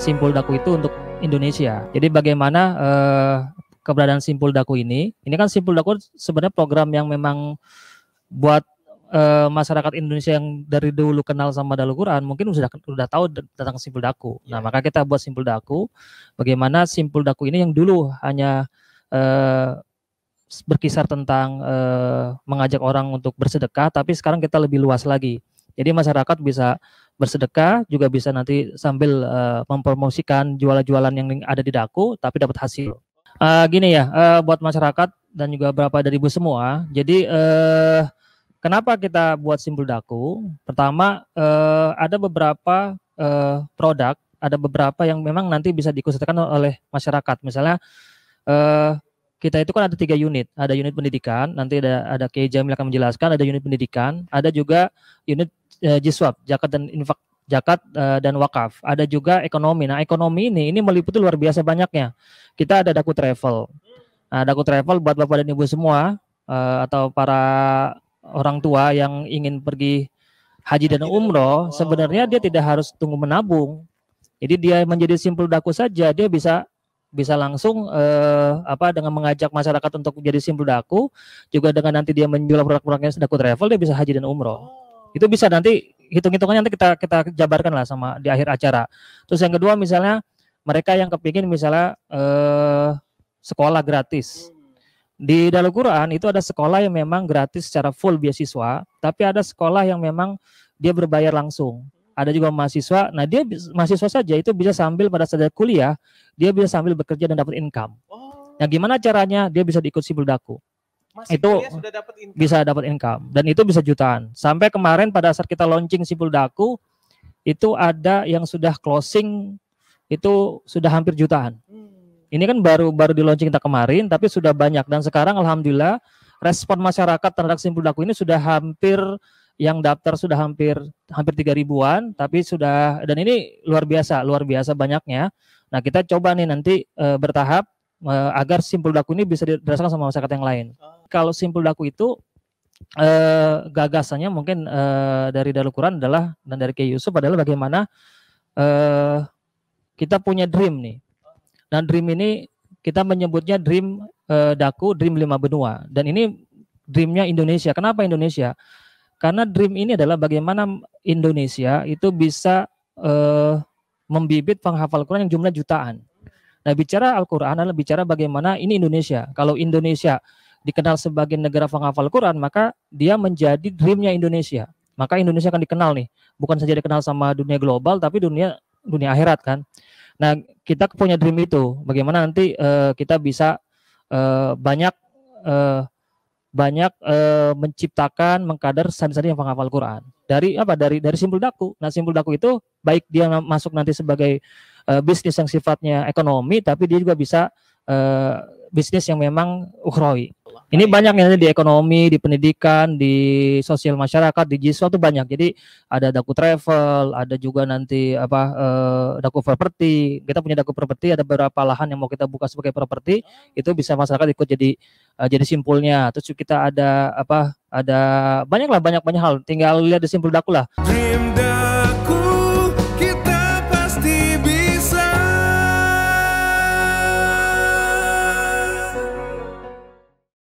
simpul daku itu untuk Indonesia. Jadi bagaimana eh, keberadaan simpul daku ini? Ini kan simpul daku sebenarnya program yang memang buat eh, masyarakat Indonesia yang dari dulu kenal sama Dalul Quran mungkin sudah sudah tahu tentang simpul daku. Yeah. Nah, ya. maka kita buat simpul daku bagaimana simpul daku ini yang dulu hanya eh, berkisar tentang eh, mengajak orang untuk bersedekah tapi sekarang kita lebih luas lagi. Jadi masyarakat bisa bersedekah juga bisa nanti sambil uh, mempromosikan jualan-jualan yang ada di daku tapi dapat hasil. Uh, gini ya, uh, buat masyarakat dan juga berapa dari ibu semua. Jadi uh, kenapa kita buat simbol daku? Pertama uh, ada beberapa uh, produk, ada beberapa yang memang nanti bisa dikhususkan oleh masyarakat. Misalnya uh, kita itu kan ada tiga unit, ada unit pendidikan, nanti ada ada Kejam yang akan menjelaskan, ada unit pendidikan, ada juga unit Eh, jiswab, zakat dan infak zakat eh, dan wakaf. Ada juga ekonomi. Nah, ekonomi ini ini meliputi luar biasa banyaknya. Kita ada Daku Travel. Nah, Daku Travel buat Bapak dan Ibu semua eh, atau para orang tua yang ingin pergi haji dan umroh, sebenarnya dia tidak harus tunggu menabung. Jadi dia menjadi simpul daku saja, dia bisa bisa langsung eh, apa dengan mengajak masyarakat untuk menjadi simpul daku juga dengan nanti dia menjual produk-produknya daku travel dia bisa haji dan umroh. Itu bisa nanti hitung-hitungannya nanti kita kita jabarkan lah sama di akhir acara. Terus yang kedua misalnya mereka yang kepingin misalnya eh, sekolah gratis. Di dalam Quran itu ada sekolah yang memang gratis secara full beasiswa, tapi ada sekolah yang memang dia berbayar langsung. Ada juga mahasiswa. Nah, dia mahasiswa saja itu bisa sambil pada saat kuliah, dia bisa sambil bekerja dan dapat income. Oh. Nah, gimana caranya dia bisa diikut daku? Masih itu sudah dapat income. bisa dapat income dan itu bisa jutaan. Sampai kemarin pada saat kita launching Simpul Daku itu ada yang sudah closing itu sudah hampir jutaan. Hmm. Ini kan baru baru di launching kita kemarin tapi sudah banyak dan sekarang alhamdulillah respon masyarakat terhadap Simpul Daku ini sudah hampir yang daftar sudah hampir hampir tiga ribuan tapi sudah dan ini luar biasa luar biasa banyaknya. Nah kita coba nih nanti e, bertahap e, agar simpul daku ini bisa dirasakan sama masyarakat yang lain. Oh kalau simpul daku itu eh, gagasannya mungkin eh, dari Darul Quran adalah dan dari Kiai Yusuf adalah bagaimana eh, kita punya dream nih. Dan dream ini kita menyebutnya dream eh, daku, dream lima benua. Dan ini dreamnya Indonesia. Kenapa Indonesia? Karena dream ini adalah bagaimana Indonesia itu bisa eh, membibit penghafal Quran yang jumlah jutaan. Nah, bicara Al-Quran adalah bicara bagaimana ini Indonesia. Kalau Indonesia dikenal sebagai negara penghafal Quran, maka dia menjadi dreamnya Indonesia. Maka Indonesia akan dikenal nih, bukan saja dikenal sama dunia global, tapi dunia dunia akhirat kan. Nah, kita punya dream itu. Bagaimana nanti uh, kita bisa uh, banyak uh, banyak uh, menciptakan mengkader sandi-sandi yang penghafal Quran dari apa dari dari simpul daku. Nah, simbol daku itu baik dia masuk nanti sebagai uh, bisnis yang sifatnya ekonomi, tapi dia juga bisa uh, bisnis yang memang ukhrawi. Ini banyak ya di ekonomi, di pendidikan, di sosial masyarakat, di jiswa tuh banyak. Jadi ada daku travel, ada juga nanti apa eh, daku properti. Kita punya daku properti, ada beberapa lahan yang mau kita buka sebagai properti, itu bisa masyarakat ikut jadi eh, jadi simpulnya. Terus kita ada apa? Ada banyak lah banyak banyak hal. Tinggal lihat di simpul daku lah. Dream